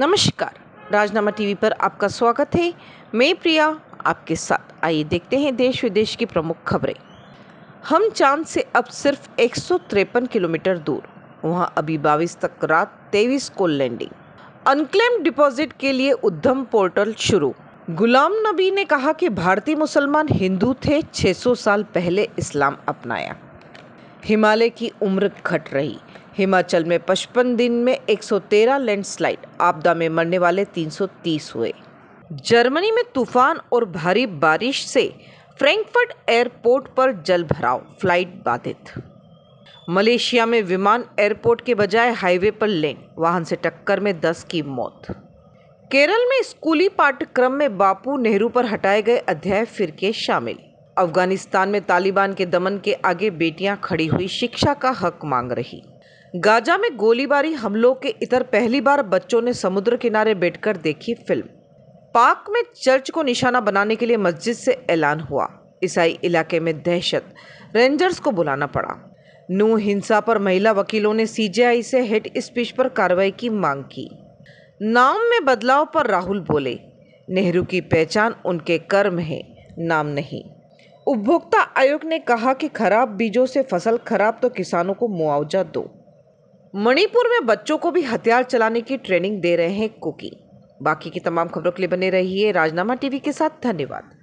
नमस्कार राजनामा टीवी पर आपका स्वागत है मैं प्रिया आपके साथ आइए देखते हैं देश विदेश की प्रमुख खबरें हम चांद से अब सिर्फ एक किलोमीटर दूर वहां अभी बाईस तक रात तेईस को लैंडिंग अनक्लेम डिपॉजिट के लिए उद्यम पोर्टल शुरू गुलाम नबी ने कहा कि भारतीय मुसलमान हिंदू थे 600 साल पहले इस्लाम अपनाया हिमालय की उम्र घट रही हिमाचल में पचपन दिन में 113 लैंडस्लाइड आपदा में मरने वाले 330 हुए जर्मनी में तूफान और भारी बारिश से फ्रैंकफर्ट एयरपोर्ट पर जल भराव फ्लाइट बाधित मलेशिया में विमान एयरपोर्ट के बजाय हाईवे पर लैंड वाहन से टक्कर में 10 की मौत केरल में स्कूली पाठ्यक्रम में बापू नेहरू पर हटाए गए अध्याय फिर के शामिल अफगानिस्तान में तालिबान के दमन के आगे बेटियां खड़ी हुई शिक्षा का हक मांग रही गाजा में गोलीबारी हमलों के इतर पहली बार बच्चों ने समुद्र किनारे बैठकर देखी फिल्म पाक में चर्च को निशाना बनाने के लिए मस्जिद से ऐलान हुआ ईसाई इलाके में दहशत रेंजर्स को बुलाना पड़ा नू हिंसा पर महिला वकीलों ने सीजेआई से हेड स्पीच पर कार्रवाई की मांग की नाम में बदलाव पर राहुल बोले नेहरू की पहचान उनके कर्म है नाम नहीं उपभोक्ता आयोग ने कहा कि खराब बीजों से फसल खराब तो किसानों को मुआवजा दो मणिपुर में बच्चों को भी हथियार चलाने की ट्रेनिंग दे रहे हैं कुकी बाकी की तमाम खबरों के लिए बने रहिए राजनामा टीवी के साथ धन्यवाद